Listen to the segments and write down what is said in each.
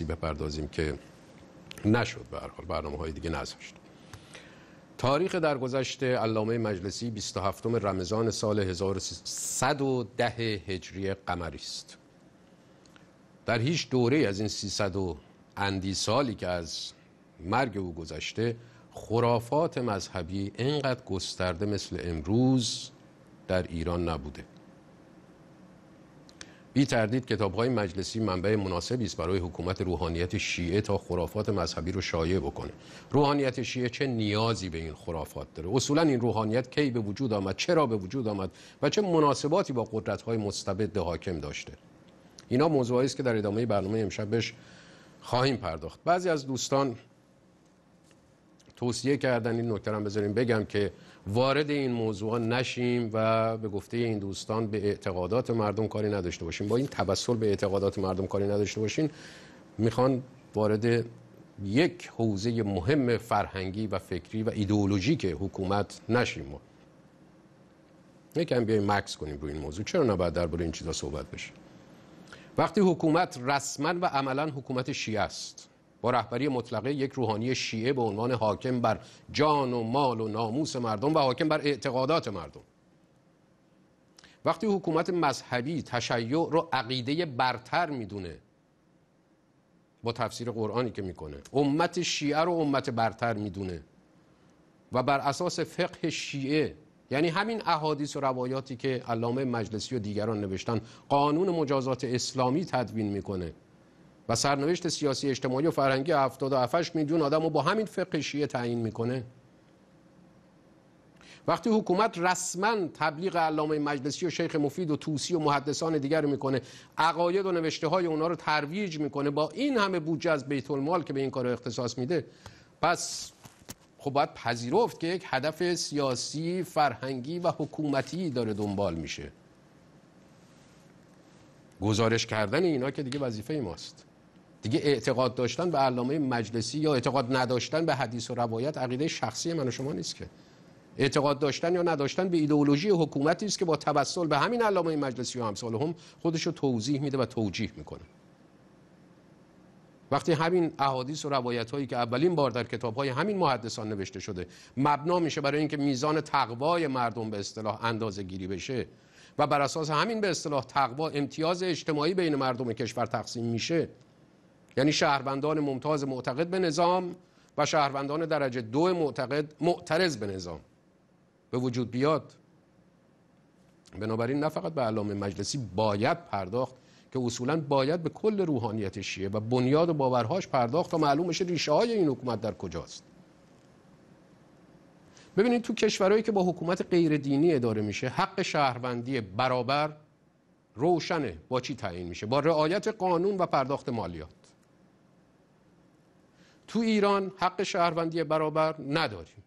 سیاسی بپردازیم که نشد به هر حال برنامه های دیگه نذاشت تاریخ گذشته علامه مجلسی 27 رمضان سال 1310 هجری قمری است در هیچ دوره از این 300 اندی سالی که از مرگ او گذشته خرافات مذهبی اینقدر گسترده مثل امروز در ایران نبوده بی تردید کتاب های مجلسی منبع مناسبی است برای حکومت روحانیت شیعه تا خرافات مذهبی رو شایع بکنه روحانیت شیعه چه نیازی به این خرافات داره اصولا این روحانیت کی به وجود آمد چرا به وجود آمد و چه مناسباتی با قدرت های مستبد حاکم داشته اینا موضوعی است که در ادامه برنامه امشب بهش خواهیم پرداخت بعضی از دوستان توصیه کردن این نکته بذاریم بگم که وارد این موضوع نشیم و به گفته این دوستان به اعتقادات مردم کاری نداشته باشیم با این توسل به اعتقادات مردم کاری نداشته باشین میخوان وارد یک حوزه مهم فرهنگی و فکری و ایدئولوژیک حکومت نشیم ما یکم بیایم مکس کنیم روی این موضوع چرا نباید درباره این چیزا صحبت بشه وقتی حکومت رسما و عملا حکومت شیعه است با رهبری مطلقه یک روحانی شیعه به عنوان حاکم بر جان و مال و ناموس مردم و حاکم بر اعتقادات مردم وقتی حکومت مذهبی تشیع رو عقیده برتر میدونه با تفسیر قرآنی که میکنه امت شیعه رو امت برتر میدونه و بر اساس فقه شیعه یعنی همین احادیث و روایاتی که علامه مجلسی و دیگران نوشتن قانون مجازات اسلامی تدوین میکنه و سرنوشت سیاسی اجتماعی و فرهنگی 77 میلیون آدم رو با همین فقه شیعه تعیین میکنه وقتی حکومت رسما تبلیغ علامه مجلسی و شیخ مفید و توسی و محدثان دیگر میکنه عقاید و نوشته های اونا رو ترویج میکنه با این همه بودجه از بیت المال که به این کار اختصاص میده پس خب باید پذیرفت که یک هدف سیاسی، فرهنگی و حکومتی داره دنبال میشه گزارش کردن اینا که دیگه وظیفه ماست دیگه اعتقاد داشتن به علامه مجلسی یا اعتقاد نداشتن به حدیث و روایت عقیده شخصی من و شما نیست که اعتقاد داشتن یا نداشتن به ایدئولوژی حکومتی است که با توسل به همین علامه مجلسی و همسال هم خودش رو توضیح میده و توجیه میکنه وقتی همین احادیث و روایت هایی که اولین بار در کتاب های همین محدثان نوشته شده مبنا میشه برای اینکه میزان تقوای مردم به اصطلاح اندازه گیری بشه و بر اساس همین به اصطلاح تقوا امتیاز اجتماعی بین مردم کشور تقسیم میشه یعنی شهروندان ممتاز معتقد به نظام و شهروندان درجه دو معتقد معترض به نظام به وجود بیاد بنابراین نه فقط به علامه مجلسی باید پرداخت که اصولا باید به کل روحانیت شیعه و بنیاد و باورهاش پرداخت تا معلوم بشه ریشه های این حکومت در کجاست ببینید تو کشورهایی که با حکومت غیر دینی اداره میشه حق شهروندی برابر روشنه با چی تعیین میشه با رعایت قانون و پرداخت مالیات تو ایران حق شهروندی برابر نداریم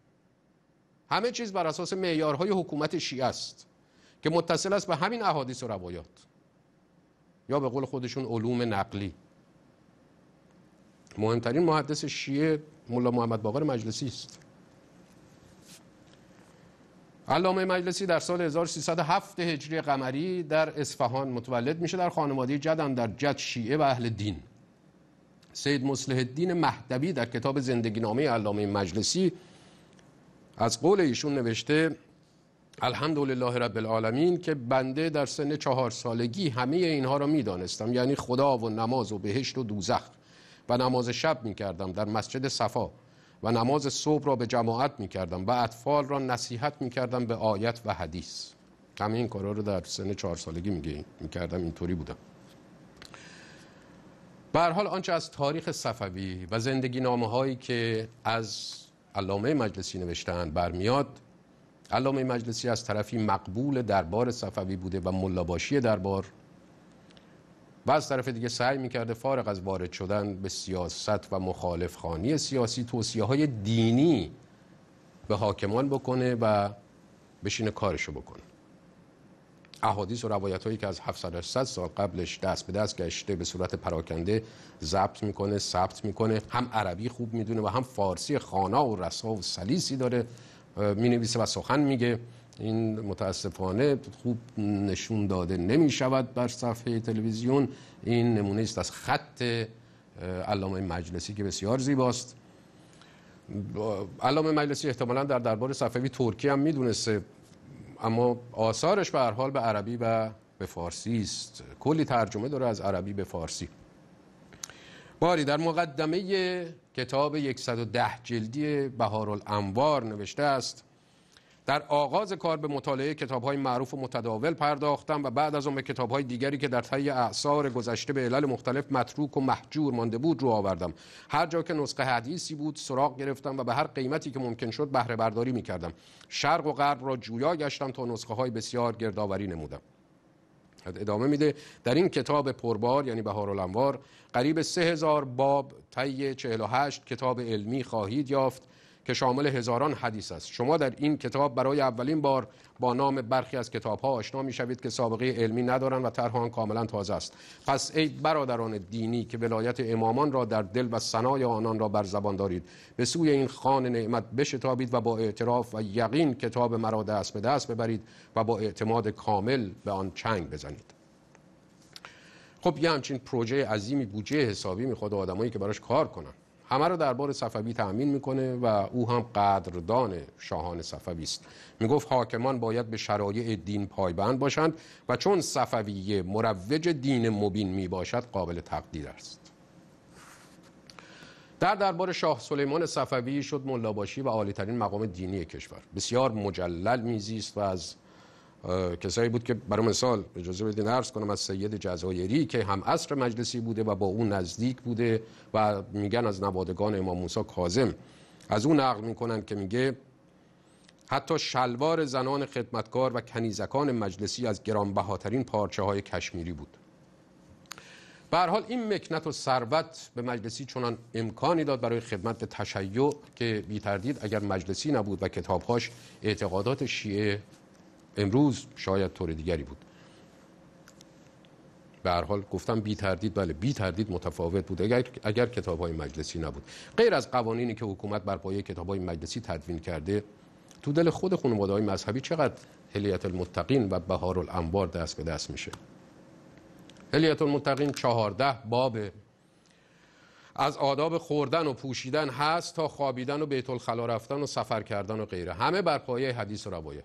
همه چیز بر اساس معیارهای حکومت شیعه است که متصل است به همین احادیث و روایات یا به قول خودشون علوم نقلی مهمترین محدث شیعه مولا محمد باقر مجلسی است علامه مجلسی در سال 1307 هجری قمری در اصفهان متولد میشه در خانواده جدم در جد شیعه و اهل دین سید مصلح الدین مهدوی در کتاب زندگی نامه علامه مجلسی از قول ایشون نوشته الحمدلله رب العالمین که بنده در سن چهار سالگی همه اینها را میدانستم یعنی خدا و نماز و بهشت و دوزخ و نماز شب می در مسجد صفا و نماز صبح را به جماعت می کردم و اطفال را نصیحت می به آیت و حدیث همه این کارا رو در سن چهار سالگی می اینطوری بودم به حال آنچه از تاریخ صفوی و زندگی نامه هایی که از علامه مجلسی نوشتهاند برمیاد علامه مجلسی از طرفی مقبول دربار صفوی بوده و ملاباشی دربار و از طرف دیگه سعی میکرده فارغ از وارد شدن به سیاست و مخالف خانی سیاسی توصیه های دینی به حاکمان بکنه و بشین کارشو بکنه احادیث و روایت هایی که از 700 سال قبلش دست به دست گشته به صورت پراکنده ضبط میکنه ثبت میکنه هم عربی خوب میدونه و هم فارسی خانا و رسا و سلیسی داره مینویسه و سخن میگه این متاسفانه خوب نشون داده نمی شود بر صفحه تلویزیون این نمونه است از خط علامه مجلسی که بسیار زیباست علامه مجلسی احتمالا در دربار صفوی ترکی هم میدونسته اما آثارش به هر حال به عربی و به فارسی است کلی ترجمه داره از عربی به فارسی باری در مقدمه کتاب 110 جلدی الانوار نوشته است در آغاز کار به مطالعه کتاب های معروف و متداول پرداختم و بعد از آن به کتاب های دیگری که در طی اعثار گذشته به علل مختلف متروک و محجور مانده بود رو آوردم هر جا که نسخه حدیثی بود سراغ گرفتم و به هر قیمتی که ممکن شد بهره برداری می کردم شرق و غرب را جویا گشتم تا نسخه های بسیار گردآوری نمودم ادامه میده در این کتاب پربار یعنی الانوار قریب 3000 باب طی 48 کتاب علمی خواهید یافت که شامل هزاران حدیث است شما در این کتاب برای اولین بار با نام برخی از کتابها آشنا می شوید که سابقه علمی ندارند و طرح آن کاملا تازه است پس ای برادران دینی که ولایت امامان را در دل و ثنای آنان را بر زبان دارید به سوی این خان نعمت بشتابید و با اعتراف و یقین کتاب مرا دست به دست ببرید و با اعتماد کامل به آن چنگ بزنید خب یه همچین پروژه عظیمی بودجه حسابی میخواد آدمایی که براش کار کنن همه رو دربار صفوی تأمین میکنه و او هم قدردان شاهان صفوی است میگفت حاکمان باید به شرایع دین پایبند باشند و چون صفویه مروج دین مبین میباشد قابل تقدیر است در دربار شاه سلیمان صفوی شد ملاباشی و عالیترین مقام دینی کشور بسیار مجلل میزیست و از کسایی بود که برای مثال اجازه بدین عرض کنم از سید جزایری که هم عصر مجلسی بوده و با اون نزدیک بوده و میگن از نوادگان امام موسی کاظم از اون نقل میکنن که میگه حتی شلوار زنان خدمتکار و کنیزکان مجلسی از گرانبهاترین پارچه های کشمیری بود به حال این مکنت و ثروت به مجلسی چنان امکانی داد برای خدمت به تشیع که بی تردید اگر مجلسی نبود و کتابهاش اعتقادات شیعه امروز شاید طور دیگری بود به هر حال گفتم بی تردید بله بی تردید متفاوت بود اگر اگر کتاب های مجلسی نبود غیر از قوانینی که حکومت بر پایه کتاب های مجلسی تدوین کرده تو دل خود خانواده های مذهبی چقدر هلیت المتقین و بهار الانوار دست به دست میشه هلیت المتقین چهارده باب از آداب خوردن و پوشیدن هست تا خوابیدن و بیت الخلا رفتن و سفر کردن و غیره همه بر پایه حدیث و روایت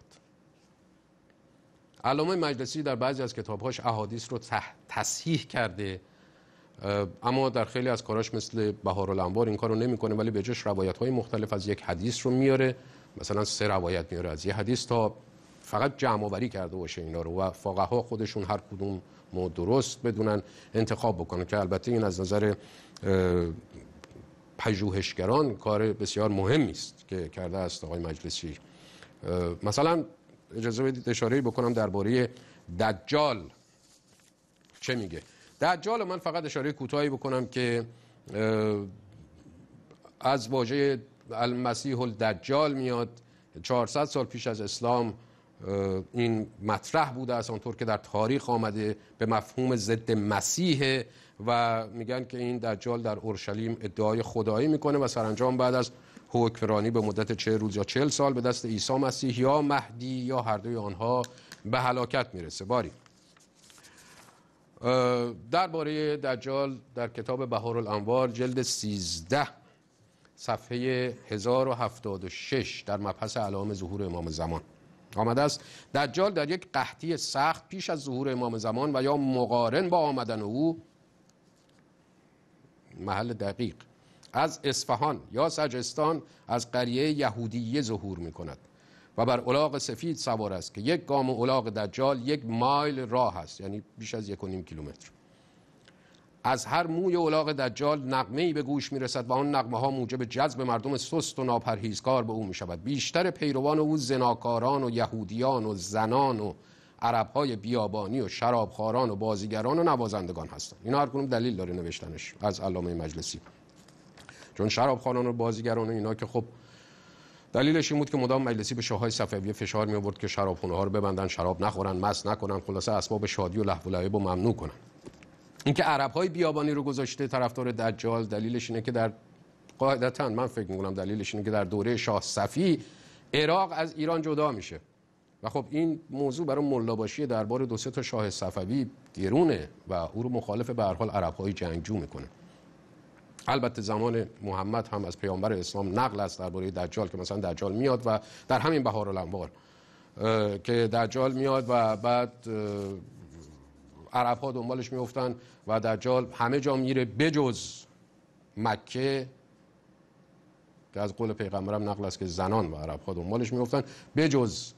علامه مجلسی در بعضی از کتابهاش احادیث رو تصحیح کرده اما در خیلی از کاراش مثل بهار الانوار این کارو نمیکنه ولی به جاش روایت های مختلف از یک حدیث رو میاره مثلا سه روایت میاره از یه حدیث تا فقط جمع آوری کرده باشه اینا رو و ها خودشون هر کدوم مو درست بدونن انتخاب بکنن که البته این از نظر پژوهشگران کار بسیار مهمی است که کرده است آقای مجلسی مثلا اجازه بدید اشاره بکنم درباره دجال چه میگه دجال من فقط اشاره کوتاهی بکنم که از واژه المسیح الدجال میاد 400 سال پیش از اسلام این مطرح بوده است آنطور که در تاریخ آمده به مفهوم ضد مسیح و میگن که این دجال در اورشلیم ادعای خدایی میکنه و سرانجام بعد از حکمرانی به مدت چه روز یا چهل سال به دست عیسی مسیح یا مهدی یا هر دوی آنها به هلاکت میرسه باری درباره دجال در کتاب بهار الانوار جلد 13 صفحه 1076 در مبحث علام ظهور امام زمان آمده است دجال در یک قحطی سخت پیش از ظهور امام زمان و یا مقارن با آمدن او محل دقیق از اصفهان یا سجستان از قریه یهودیه ظهور می کند و بر علاق سفید سوار است که یک گام در دجال یک مایل راه است یعنی بیش از یک و نیم کیلومتر از هر موی الاغ دجال نقمه ای به گوش می رسد و آن نقمه ها موجب جذب مردم سست و ناپرهیزکار به او می شود بیشتر پیروان او زناکاران و یهودیان و زنان و عرب های بیابانی و شرابخواران و بازیگران و نوازندگان هستند اینا هر دلیل داره نوشتنش از علامه مجلسی چون شرابخانان و بازیگران و اینا که خب دلیلش این بود که مدام مجلسی به شاههای صفویه فشار می آورد که خونه ها رو ببندن شراب نخورن مست نکنن خلاصه اسباب شادی و لهو و رو ممنوع کنن اینکه عرب های بیابانی رو گذاشته طرفدار دجال دلیلش اینه که در قاعدتا من فکر می‌کنم دلیلش اینه که در دوره شاه صفی عراق از ایران جدا میشه و خب این موضوع برای ملاباشی دربار دو تا شاه صفوی گرونه و او رو مخالف به هر حال های جنگجو میکنه البته زمان محمد هم از پیامبر اسلام نقل است درباره دجال که مثلا دجال میاد و در همین بهار الانوار که دجال میاد و بعد عرب ها دنبالش میفتن و دجال همه جا میره بجز مکه که از قول پیغمبرم نقل است که زنان و عرب ها دنبالش میفتن بجز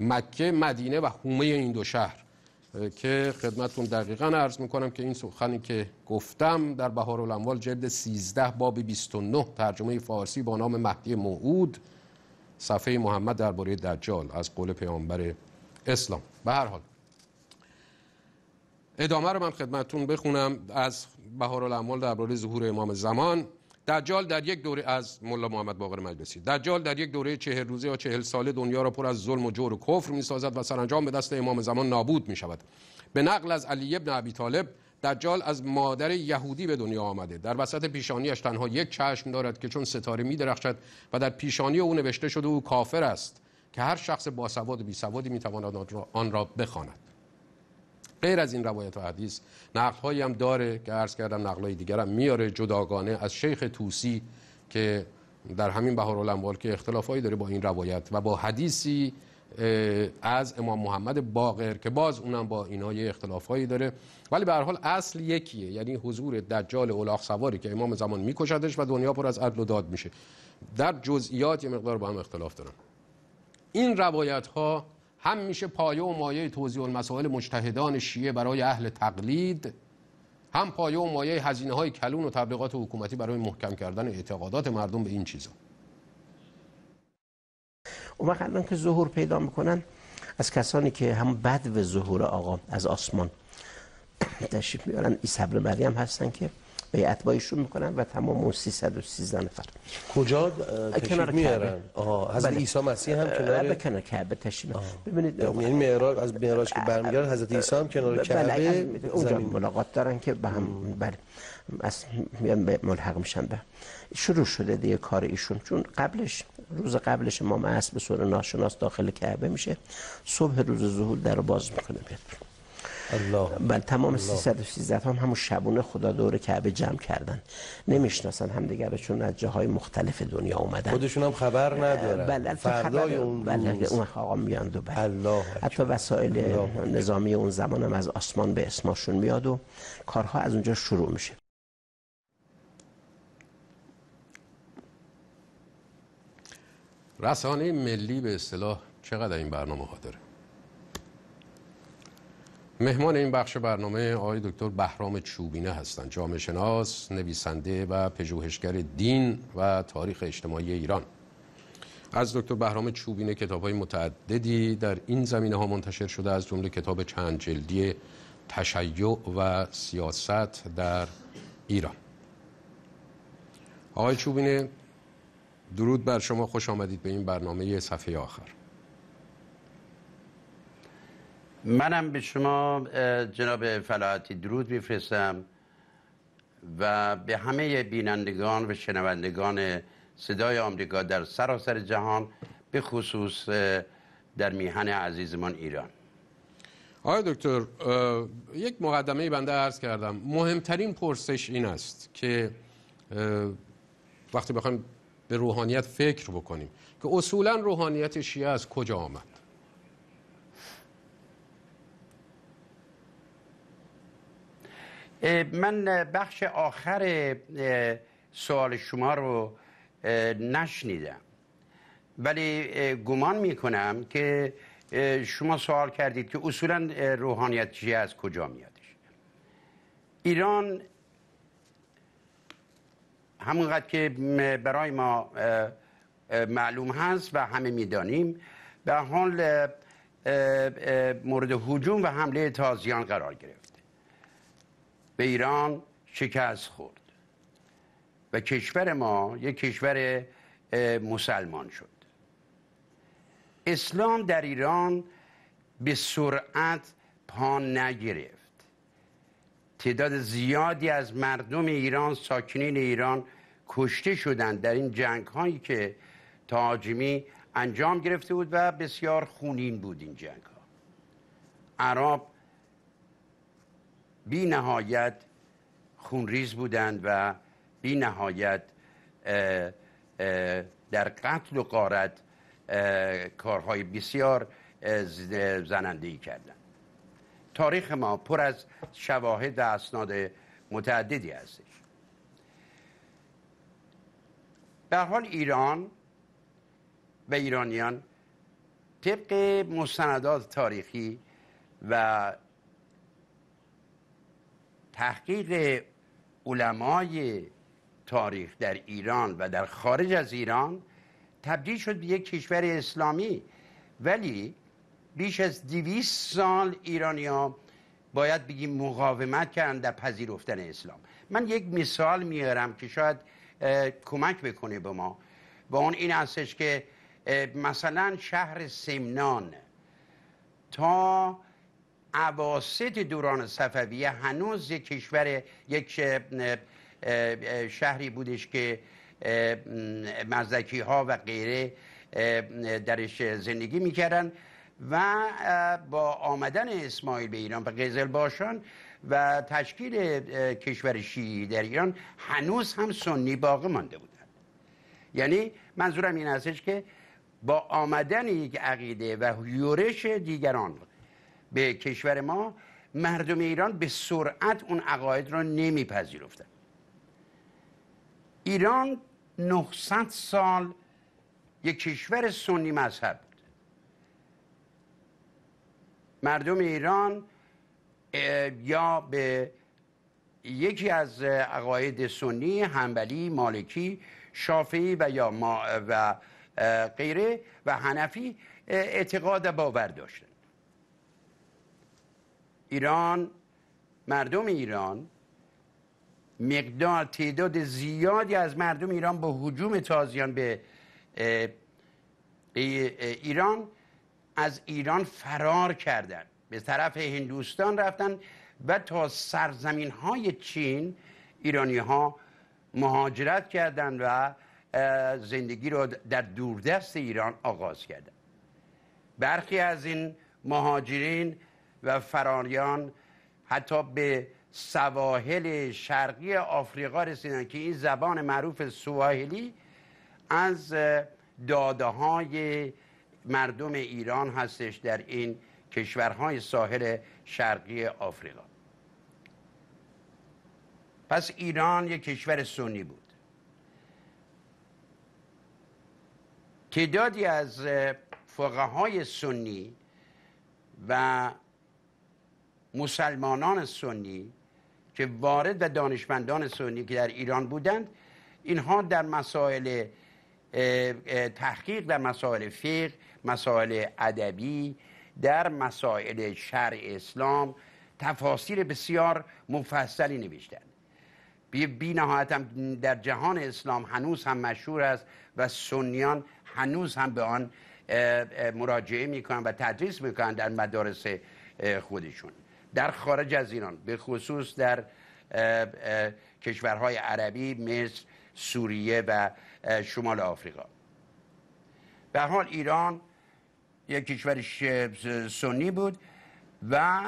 مکه مدینه و خومه این دو شهر که خدمتون دقیقا عرض میکنم که این سخنی که گفتم در بهار الاموال جلد 13 باب 29 ترجمه فارسی با نام مهدی موعود صفحه محمد درباره دجال از قول پیامبر اسلام به هر حال ادامه رو من خدمتون بخونم از بهار الاموال درباره ظهور امام زمان دجال در یک دوره از ملا محمد باقر مجلسی دجال در یک دوره چهل روزه یا چهل ساله دنیا را پر از ظلم و جور و کفر میسازد و سرانجام به دست امام زمان نابود می شود به نقل از علی ابن عبی طالب دجال از مادر یهودی به دنیا آمده در وسط پیشانیش تنها یک چشم دارد که چون ستاره می درخشد و در پیشانی او نوشته شده او کافر است که هر شخص باسواد و بیسوادی می تواند آن را بخواند غیر از این روایت و حدیث نقل هایی هم داره که عرض کردم نقل های دیگر هم میاره جداگانه از شیخ توسی که در همین بهار که اختلافایی داره با این روایت و با حدیثی از امام محمد باقر که باز اونم با اینا یه اختلافایی داره ولی به هر حال اصل یکیه یعنی حضور دجال الاغ سواری که امام زمان میکشدش و دنیا پر از عدل و داد میشه در جزئیات یه مقدار با هم اختلاف دارن این روایت ها هم میشه پایه و مایه توضیح مسائل مجتهدان شیعه برای اهل تقلید هم پایه و مایه هزینه های کلون و تبلیغات حکومتی برای محکم کردن اعتقادات مردم به این چیزا اون وقت الان که ظهور پیدا میکنن از کسانی که هم بد و ظهور آقا از آسمان تشریف میارن عیسی ابن مریم هستن که بیعت با ایشون میکنن و تمام اون 313 نفر کجا کنار میارن آها حضرت بله. عیسی مسیح هم کنار به کنار کعبه تشریف ببینید یعنی معراج از معراج که برمیگرد حضرت عیسی هم کنار بله، کعبه اونجا ملاقات دارن که به هم بله از ملحق میشن به شروع شده دیگه کار ایشون چون قبلش روز قبلش ما عصر به صورت ناشناس داخل کعبه میشه صبح روز زهول در باز میکنه بیاد و تمام 313 هم همون شبونه خدا دور کعبه جمع کردن نمیشناسن همدیگه رو چون از جاهای مختلف دنیا اومدن خودشون هم خبر ندارن بله فردای اون بله اون آقا میان دو الله حتی وسایل نظامی اون زمان هم از آسمان به اسمشون میاد و کارها از اونجا شروع میشه رسانه ملی به اصطلاح چقدر این برنامه ها داره مهمان این بخش برنامه آقای دکتر بهرام چوبینه هستند جامعه شناس نویسنده و پژوهشگر دین و تاریخ اجتماعی ایران از دکتر بهرام چوبینه کتاب های متعددی در این زمینه ها منتشر شده از جمله کتاب چند جلدی تشیع و سیاست در ایران آقای چوبینه درود بر شما خوش آمدید به این برنامه صفحه آخر منم به شما جناب فلاحتی درود میفرستم و به همه بینندگان و شنوندگان صدای آمریکا در سراسر جهان به خصوص در میهن عزیزمان ایران آقای دکتر یک مقدمه بنده عرض کردم مهمترین پرسش این است که وقتی بخوایم به روحانیت فکر بکنیم که اصولا روحانیت شیعه از کجا آمد من بخش آخر سوال شما رو نشنیدم ولی گمان می کنم که شما سوال کردید که اصولا روحانیت چیه از کجا میادش ایران همونقدر که برای ما معلوم هست و همه دانیم به حال مورد هجوم و حمله تازیان قرار گرفت به ایران شکست خورد و کشور ما یک کشور مسلمان شد اسلام در ایران به سرعت پا نگرفت تعداد زیادی از مردم ایران ساکنین ایران کشته شدند در این جنگ هایی که تهاجمی انجام گرفته بود و بسیار خونین بود این جنگ ها عرب بی نهایت خونریز بودند و بی نهایت در قتل و قارت کارهای بسیار زنندهی کردند تاریخ ما پر از شواهد و اسناد متعددی هستش به حال ایران و ایرانیان طبق مستندات تاریخی و تحقیق علمای تاریخ در ایران و در خارج از ایران تبدیل شد به یک کشور اسلامی ولی بیش از دیویس سال ایرانی ها باید بگیم مقاومت کردن در پذیرفتن اسلام من یک مثال میارم که شاید کمک بکنه به ما و اون این هستش که مثلا شهر سمنان تا عواست دوران صفویه هنوز یک کشور یک شهری بودش که مزدکی ها و غیره درش زندگی میکردن و با آمدن اسماعیل به ایران و قزل باشان و تشکیل کشور شیعی در ایران هنوز هم سنی باقی مانده بودن یعنی منظورم این هستش که با آمدن یک عقیده و یورش دیگران به کشور ما مردم ایران به سرعت اون عقاید را نمیپذیرفتن ایران 900 سال یک کشور سنی مذهب بود مردم ایران یا به یکی از عقاید سنی هنبلی مالکی شافعی و یا ما و غیره و هنفی اعتقاد باور داشتن ایران مردم ایران مقدار تعداد زیادی از مردم ایران با حجوم تازیان به ایران از ایران فرار کردند به طرف هندوستان رفتن و تا سرزمین های چین ایرانی ها مهاجرت کردند و زندگی را در دوردست ایران آغاز کردند برخی از این مهاجرین و فراریان حتی به سواحل شرقی آفریقا رسیدن که این زبان معروف سواحلی از داده های مردم ایران هستش در این کشورهای ساحل شرقی آفریقا پس ایران یک کشور سنی بود تعدادی از فقهای های سنی و مسلمانان سنی که وارد و دانشمندان سنی که در ایران بودند اینها در مسائل تحقیق در مسائل فقه مسائل ادبی در مسائل شرع اسلام تفاسیر بسیار مفصلی نوشتند بی نهایت هم در جهان اسلام هنوز هم مشهور است و سنیان هنوز هم به آن مراجعه میکنند و تدریس میکنند در مدارس خودشون در خارج از ایران به خصوص در کشورهای عربی مصر سوریه و شمال آفریقا به حال ایران یک کشور سنی بود و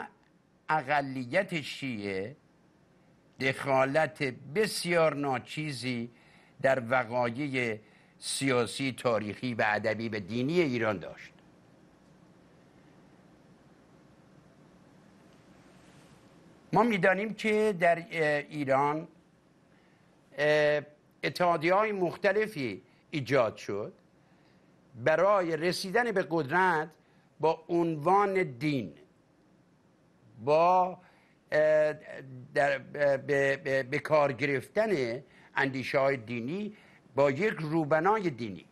اقلیت شیعه دخالت بسیار ناچیزی در وقایع سیاسی تاریخی و ادبی و دینی ایران داشت ما میدانیم که در ایران اتحادی های مختلفی ایجاد شد برای رسیدن به قدرت با عنوان دین با در به, به, کار گرفتن اندیشه های دینی با یک روبنای دینی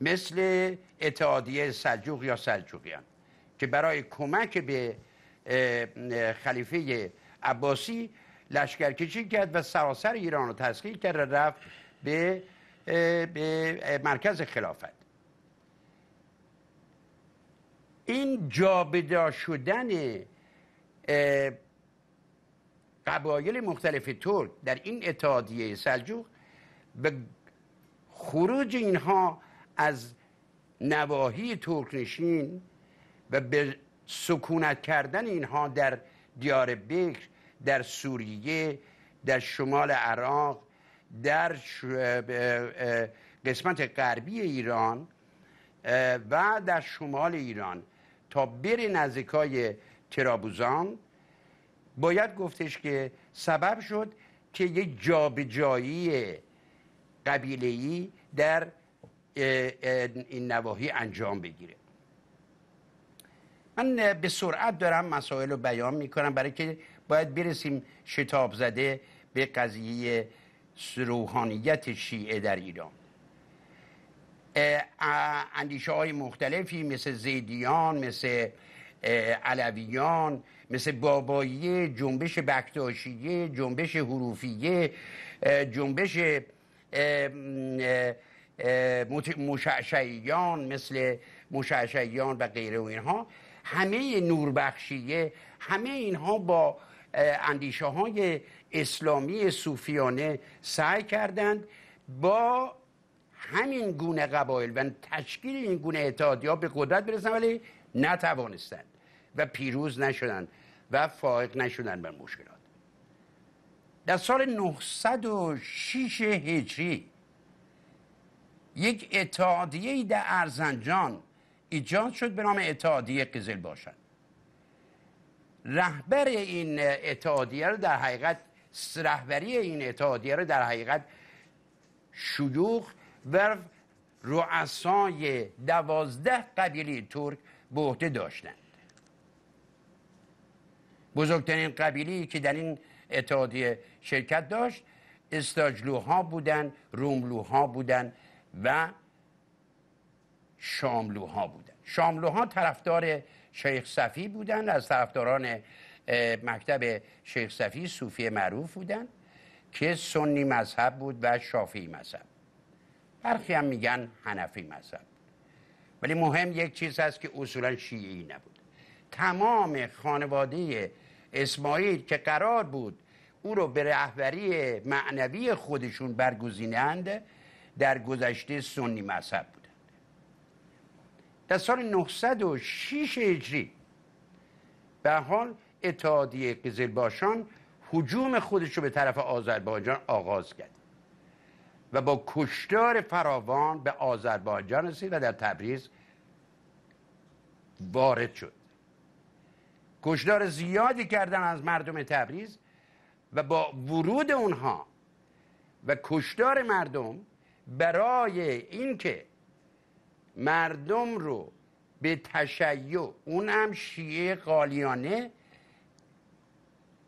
مثل اتحادیه سلجوق یا سلجوقیان که برای کمک به خلیفه عباسی لشکرکشی کرد و سراسر ایران رو تسخیر کرد و رفت به, به مرکز خلافت این جابجا شدن قبایل مختلف ترک در این اتحادیه سلجوق به خروج اینها از نواحی ترک نشین و به سکونت کردن اینها در دیار بکر در سوریه در شمال عراق در قسمت غربی ایران و در شمال ایران تا بره نزدیکای ترابوزان باید گفتش که سبب شد که یک جابجایی قبیله‌ای در این نواحی انجام بگیره من به سرعت دارم مسائل رو بیان میکنم برای که باید برسیم شتاب زده به قضیه روحانیت شیعه در ایران اندیشه های مختلفی مثل زیدیان مثل علویان مثل باباییه جنبش بکتاشیه جنبش حروفیه جنبش مشعشعیان مثل مشعشعیان و غیره و اینها همه نوربخشیه همه اینها با اندیشه های اسلامی صوفیانه سعی کردند با همین گونه قبایل و تشکیل این گونه ها به قدرت برسن ولی نتوانستند و پیروز نشدند و فائق نشدند به مشکلات در سال 906 هجری یک اتحادیه در ارزنجان ایجاد شد به نام اتحادیه قزل باشن رهبر این اتحادیه رو در حقیقت رهبری این اتحادیه رو در حقیقت شیوخ و رؤسای دوازده قبیله ترک به عهده داشتند بزرگترین قبیله که در این اتحادیه شرکت داشت استاجلوها بودند روملوها بودند و شاملوها بودن شاملوها طرفدار شیخ صفی بودن از طرفداران مکتب شیخ صفی صوفی معروف بودن که سنی مذهب بود و شافی مذهب برخی هم میگن حنفی مذهب ولی مهم یک چیز هست که اصولا شیعی نبود تمام خانواده اسماعیل که قرار بود او رو به رهبری معنوی خودشون برگزینند در گذشته سنی مذهب بود در سال 906 هجری به حال اتحادیه باشان حجوم خودش رو به طرف آذربایجان آغاز کرد و با کشدار فراوان به آذربایجان رسید و در تبریز وارد شد کشدار زیادی کردن از مردم تبریز و با ورود اونها و کشدار مردم برای اینکه مردم رو به تشیع اون هم شیعه قالیانه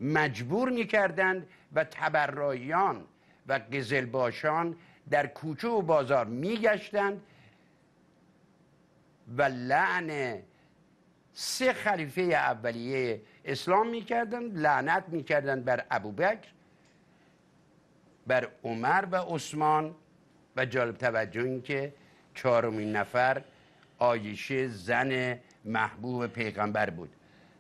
مجبور میکردند و تبرایان و قزلباشان در کوچه و بازار میگشتند و لعن سه خلیفه اولیه اسلام میکردند لعنت میکردند بر ابوبکر بر عمر و عثمان و جالب توجه این که چهارمین نفر آیشه زن محبوب پیغمبر بود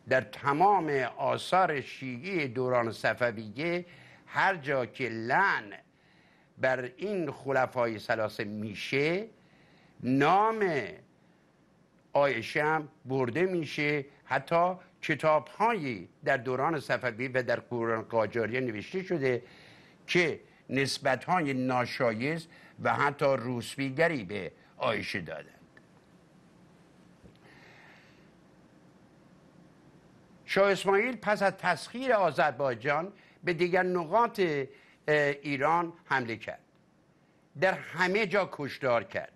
در تمام آثار شیعی دوران صفویه هر جا که لعن بر این خلفای سلاسه میشه نام آیشه هم برده میشه حتی کتاب هایی در دوران صفوی و در قرآن قاجاریه نوشته شده که نسبت های ناشایز و حتی روسبیگری به آیشه دادند شاه اسماعیل پس از تسخیر آذربایجان به دیگر نقاط ایران حمله کرد در همه جا کشدار کرد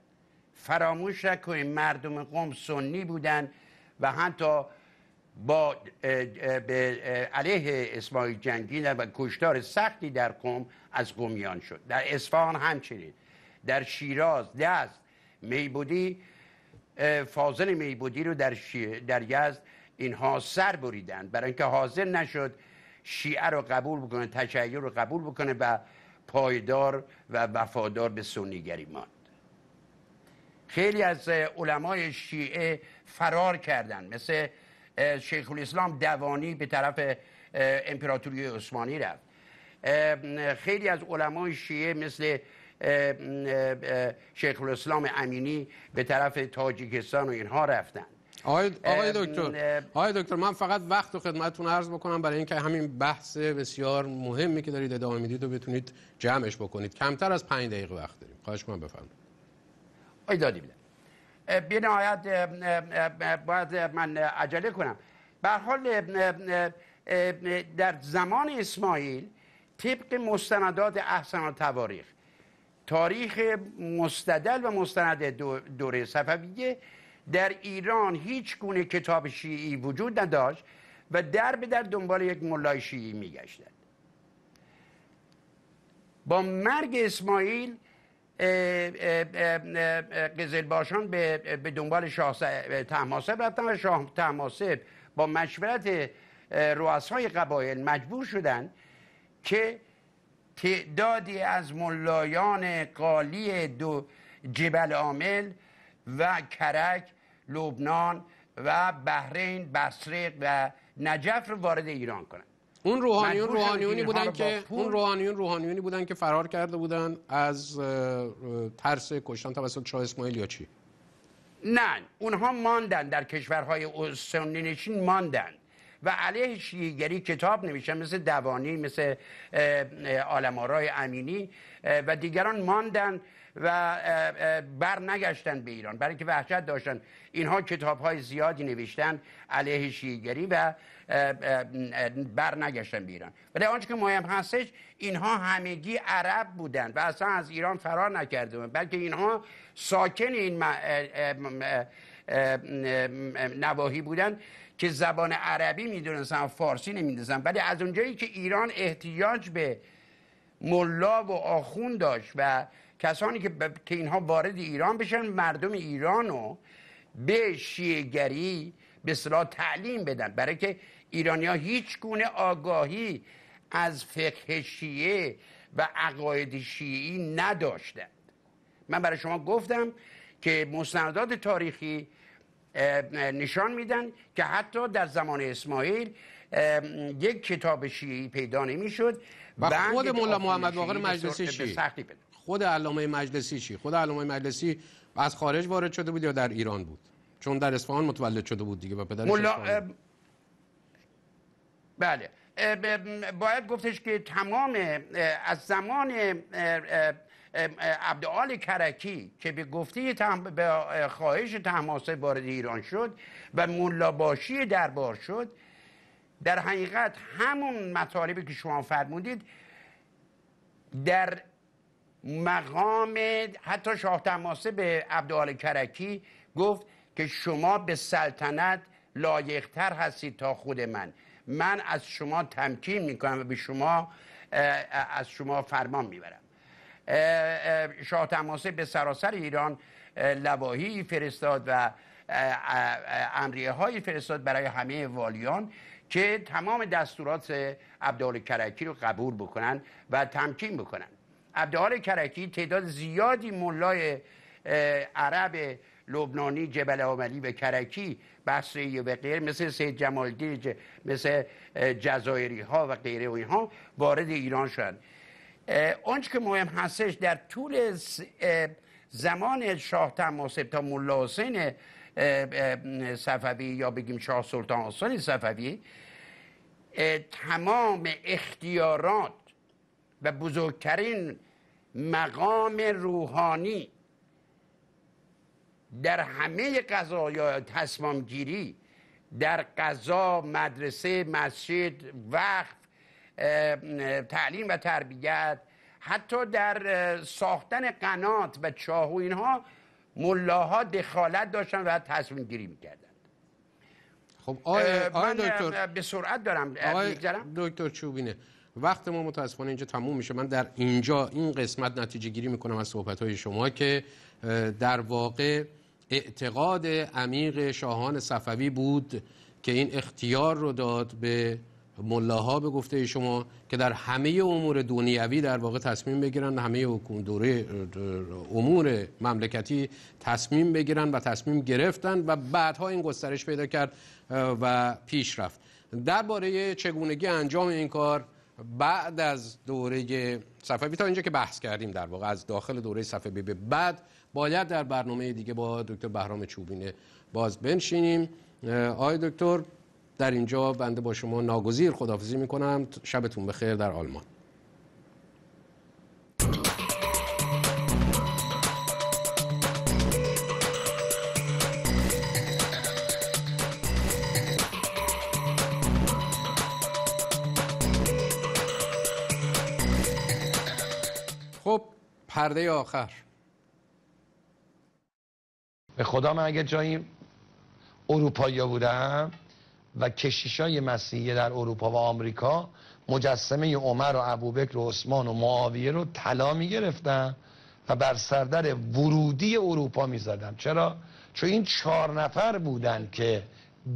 فراموش نکنید مردم قوم سنی بودند و حتی با به علیه اسماعیل جنگی و کشتار سختی در قوم از قومیان شد در اصفهان همچنین در شیراز دست میبودی فاضل میبودی رو در, در یزد اینها سر بریدن برای اینکه حاضر نشد شیعه رو قبول بکنه تشیع رو قبول بکنه و پایدار و وفادار به سنیگری ماند خیلی از علمای شیعه فرار کردند مثل شیخ الاسلام دوانی به طرف امپراتوری عثمانی رفت خیلی از علمای شیعه مثل شیخ الاسلام امینی به طرف تاجیکستان و اینها رفتن آقای, دکتر آقای دکتر من فقط وقت و خدمتتون عرض بکنم برای اینکه همین بحث بسیار مهمی که دارید ادامه میدید و بتونید جمعش بکنید کمتر از پنج دقیقه وقت داریم خواهش کنم بفرمایید آقای دادی نهایت باید من عجله کنم به حال در زمان اسماعیل طبق مستندات احسن و تواریخ تاریخ مستدل و مستند دوره صفویه در ایران هیچ گونه کتاب شیعی وجود نداشت و در به در دنبال یک ملای شیعی میگشتند با مرگ اسماعیل قزلباشان به دنبال شاه تحماسب رفتن و شاه تحماسب با مشورت رؤسای قبایل مجبور شدند که تعدادی از ملایان قالی دو جبل عامل و کرک لبنان و بحرین بسرق و نجف رو وارد ایران کنند اون روحانیون روحانیونی بودن که اون روحانیون روحانیونی بودن که فرار کرده بودن از ترس کشتن توسط شاه اسماعیل یا چی نه اونها ماندن در کشورهای سنی نشین ماندن و علیه شیعیگری کتاب نوشتن مثل دوانی مثل آلمارای امینی و دیگران ماندن و بر نگشتن به ایران برای که وحشت داشتن اینها کتاب های زیادی نوشتن علیه شیعیگری و بر نگشتن به ایران ولی آنچه که مهم هستش اینها همگی عرب بودند و اصلا از ایران فرار نکرده بودن بلکه اینها ساکن این نواهی بودند که زبان عربی میدونستن فارسی نمیدونستن ولی از اونجایی که ایران احتیاج به ملا و آخون داشت و کسانی که, ب... که اینها وارد ایران بشن مردم ایران رو به شیعگری به صلاح تعلیم بدن برای که ایرانی هیچ گونه آگاهی از فقه شیعه و عقاید شیعی نداشتند من برای شما گفتم که مستندات تاریخی نشان میدن که حتی در زمان اسماعیل یک کتاب شیعی پیدا نمیشد و خود مولا محمد باقر مجلسی شیعی خود علامه مجلسی چی خود علامه مجلسی از خارج وارد شده بود یا در ایران بود چون در اصفهان متولد شده بود دیگه و پدرش بله باید گفتش که تمام از زمان عبدال کرکی که به گفته به خواهش تماسه وارد ایران شد و ملاباشی دربار شد در حقیقت همون مطالبی که شما فرمودید در مقام حتی شاه تماسه به عبدال کرکی گفت که شما به سلطنت لایقتر هستید تا خود من من از شما تمکین میکنم و به شما از شما فرمان میبرم شاه تماسه به سراسر ایران لواهی فرستاد و امریه های فرستاد برای همه والیان که تمام دستورات عبدال کرکی رو قبول بکنن و تمکین بکنن عبدال کرکی تعداد زیادی ملای عرب لبنانی جبل عملی و کرکی بصری و غیر مثل سید جمالدین مثل جزایری ها و غیره و ها وارد ایران شدند آنچه که مهم هستش در طول زمان شاه تماسب تا ملا حسین صفوی یا بگیم شاه سلطان حسین صفوی تمام اختیارات و بزرگترین مقام روحانی در همه قضا یا گیری در قضا مدرسه مسجد وقت تعلیم و تربیت حتی در ساختن قنات و چاه و اینها ملاها دخالت داشتن و تصمیم گیری میکردن خب آقای, دکتر به سرعت دارم دکتر چوبینه وقت ما متاسفانه اینجا تموم میشه من در اینجا این قسمت نتیجه گیری میکنم از صحبت های شما که در واقع اعتقاد عمیق شاهان صفوی بود که این اختیار رو داد به ملاها به گفته شما که در همه امور دنیوی در واقع تصمیم بگیرن همه دوره امور مملکتی تصمیم بگیرن و تصمیم گرفتند و بعدها این گسترش پیدا کرد و پیش رفت درباره چگونگی انجام این کار بعد از دوره صفوی تا اینجا که بحث کردیم در واقع از داخل دوره صفوی به بعد باید در برنامه دیگه با دکتر بهرام چوبینه باز بنشینیم آقای دکتر در اینجا بنده با شما ناگزیر خداحافظی میکنم شبتون بخیر در آلمان خب پرده آخر به خدا من اگه جایی اروپایی بودم و کشیشای مسیحی در اروپا و آمریکا مجسمه عمر و ابوبکر و عثمان و معاویه رو طلا گرفتن و بر سردر ورودی اروپا میزدن چرا چون این چهار نفر بودن که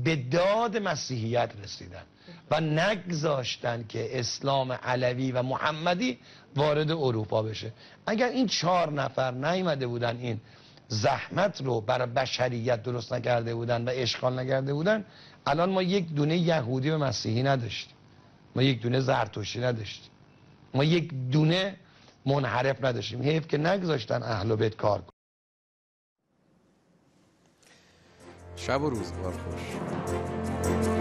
به داد مسیحیت رسیدن و نگذاشتن که اسلام علوی و محمدی وارد اروپا بشه اگر این چهار نفر نیامده بودن این زحمت رو برای بشریت درست نکرده بودن و اشغال نکرده بودن الان ما یک دونه یهودی و مسیحی نداشتیم ما یک دونه زرتشتی نداشتیم ما یک دونه منحرف نداشتیم حیف که نگذاشتن اهل بیت کار کن شب و روز خوش